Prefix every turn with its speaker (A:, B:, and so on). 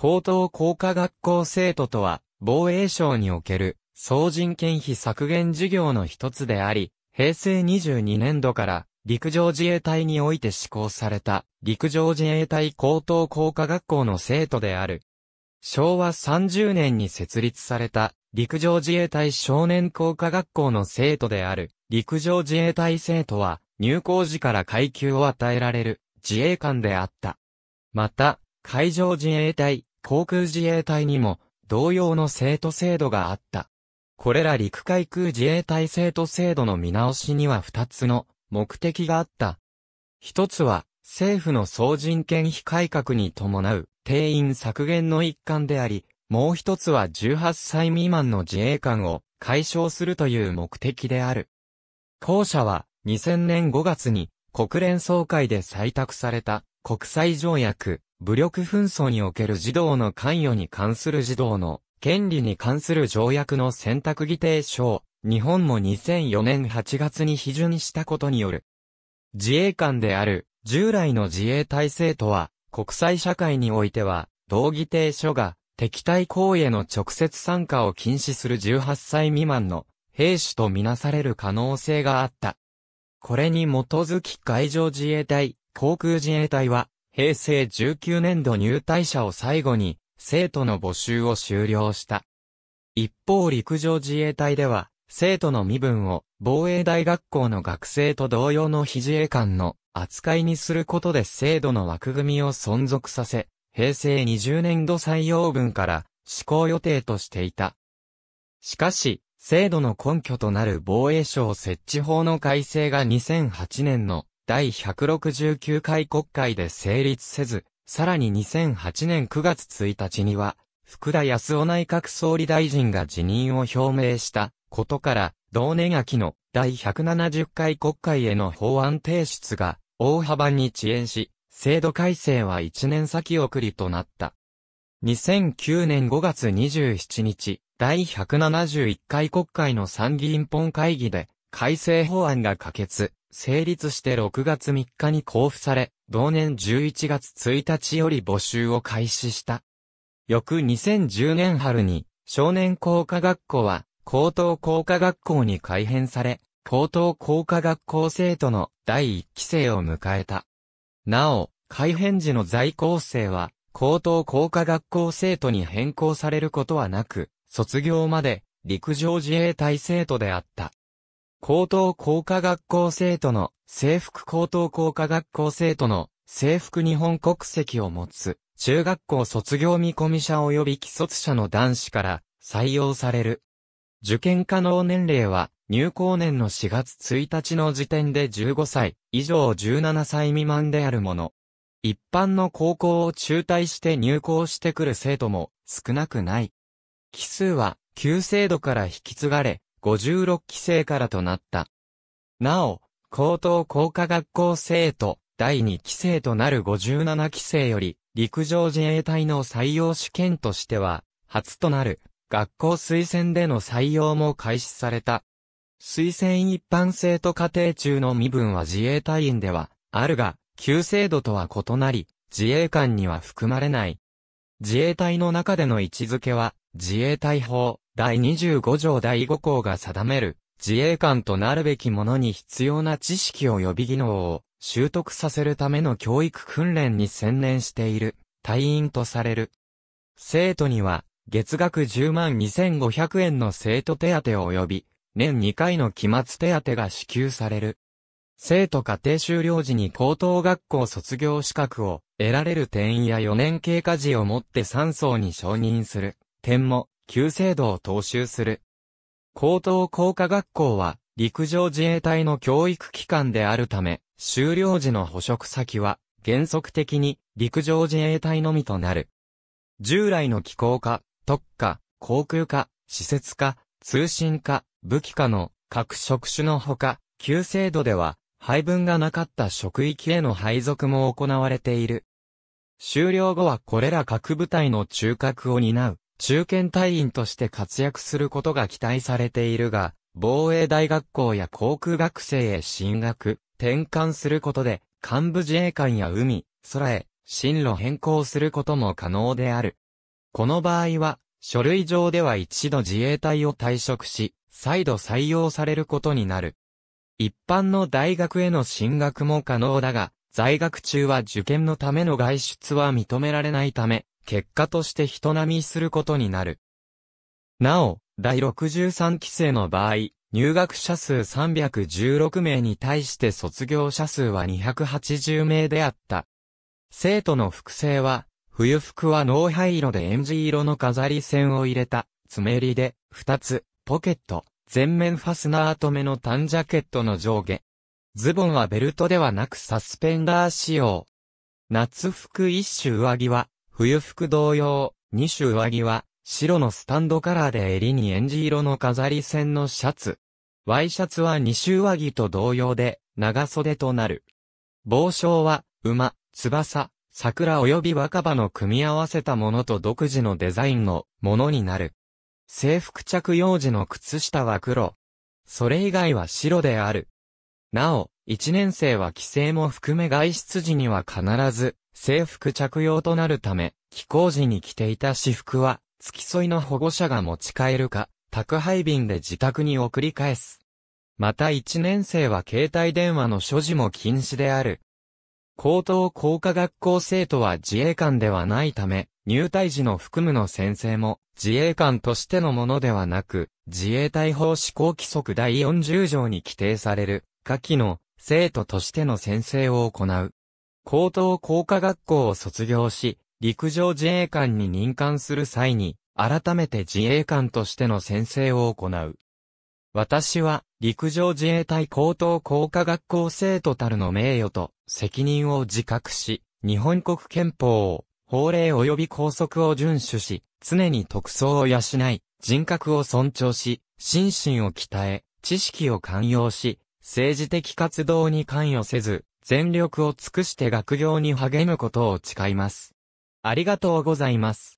A: 高等工科学校生徒とは、防衛省における、総人件費削減事業の一つであり、平成22年度から、陸上自衛隊において施行された、陸上自衛隊高等工科学校の生徒である。昭和30年に設立された、陸上自衛隊少年工科学校の生徒である、陸上自衛隊生徒は、入校時から階級を与えられる、自衛官であった。また、海上自衛隊、航空自衛隊にも同様の生徒制度があった。これら陸海空自衛隊生徒制度の見直しには二つの目的があった。一つは政府の総人権費改革に伴う定員削減の一環であり、もう一つは18歳未満の自衛官を解消するという目的である。後者は2000年5月に国連総会で採択された国際条約武力紛争における児童の関与に関する児童の権利に関する条約の選択議定書を日本も2004年8月に批准したことによる。自衛官である従来の自衛体制とは国際社会においては同議定書が敵対行為への直接参加を禁止する18歳未満の兵士とみなされる可能性があった。これに基づき海上自衛隊、航空自衛隊は平成19年度入隊者を最後に、生徒の募集を終了した。一方陸上自衛隊では、生徒の身分を防衛大学校の学生と同様の非自衛官の扱いにすることで制度の枠組みを存続させ、平成20年度採用分から施行予定としていた。しかし、制度の根拠となる防衛省設置法の改正が2008年の第169回国会で成立せず、さらに2008年9月1日には、福田康夫内閣総理大臣が辞任を表明したことから、同年秋の第170回国会への法案提出が大幅に遅延し、制度改正は1年先送りとなった。2009年5月27日、第171回国会の参議院本会議で改正法案が可決、成立して6月3日に交付され、同年11月1日より募集を開始した。翌2010年春に、少年工科学校は、高等工科学校に改編され、高等工科学校生徒の第1期生を迎えた。なお、改編時の在校生は、高等工科学校生徒に変更されることはなく、卒業まで陸上自衛隊生徒であった。高等工科学校生徒の制服高等工科学校生徒の制服日本国籍を持つ中学校卒業見込み者及び既卒者の男子から採用される。受験可能年齢は入校年の4月1日の時点で15歳以上17歳未満であるもの。一般の高校を中退して入校してくる生徒も少なくない。奇数は旧制度から引き継がれ、56期生からとなった。なお、高等工科学校生徒、第2期生となる57期生より、陸上自衛隊の採用試験としては、初となる、学校推薦での採用も開始された。推薦一般生徒家庭中の身分は自衛隊員では、あるが、旧制度とは異なり、自衛官には含まれない。自衛隊の中での位置づけは、自衛隊法、第25条第5項が定める、自衛官となるべき者に必要な知識及び技能を習得させるための教育訓練に専念している、隊員とされる。生徒には、月額10万2500円の生徒手当及び、年2回の期末手当が支給される。生徒家庭修了時に高等学校卒業資格を得られる定員や4年経過時をもって3層に承認する点も旧制度を踏襲する。高等工科学校は、陸上自衛隊の教育機関であるため、修了時の捕食先は、原則的に陸上自衛隊のみとなる。従来の機構化、特化、航空化、施設化、通信化、武器化の各職種のほか、旧制度では配分がなかった職域への配属も行われている。終了後はこれら各部隊の中核を担う中堅隊員として活躍することが期待されているが、防衛大学校や航空学生へ進学、転換することで、幹部自衛官や海、空へ、進路変更することも可能である。この場合は、書類上では一度自衛隊を退職し、再度採用されることになる。一般の大学への進学も可能だが、在学中は受験のための外出は認められないため、結果として人並みすることになる。なお、第63期生の場合、入学者数316名に対して卒業者数は280名であった。生徒の複製は、冬服はハ灰色でエンジ色の飾り線を入れた、爪りで、二つ、ポケット、全面ファスナーとめの短ジャケットの上下。ズボンはベルトではなくサスペンダー仕様。夏服一種上着は、冬服同様、二種上着は、白のスタンドカラーで襟にエンジ色の飾り線のシャツ。ワイシャツは二種上着と同様で、長袖となる。帽子は、馬、翼、桜及び若葉の組み合わせたものと独自のデザインのものになる。制服着用時の靴下は黒。それ以外は白である。なお、一年生は帰省も含め外出時には必ず、制服着用となるため、寄港時に着ていた私服は、付き添いの保護者が持ち帰るか、宅配便で自宅に送り返す。また1年生は携帯電話の所持も禁止である。高等工科学校生徒は自衛官ではないため、入隊時の含むの先生も自衛官としてのものではなく、自衛隊法施行規則第40条に規定される、下記の生徒としての先生を行う。高等工科学校を卒業し、陸上自衛官に任官する際に、改めて自衛官としての宣誓を行う。私は、陸上自衛隊高等工科学校生徒たるの名誉と責任を自覚し、日本国憲法、を、法令及び拘束を遵守し、常に特装を養い、人格を尊重し、心身を鍛え、知識を寛容し、政治的活動に関与せず、全力を尽くして学業に励むことを誓います。ありがとうございます。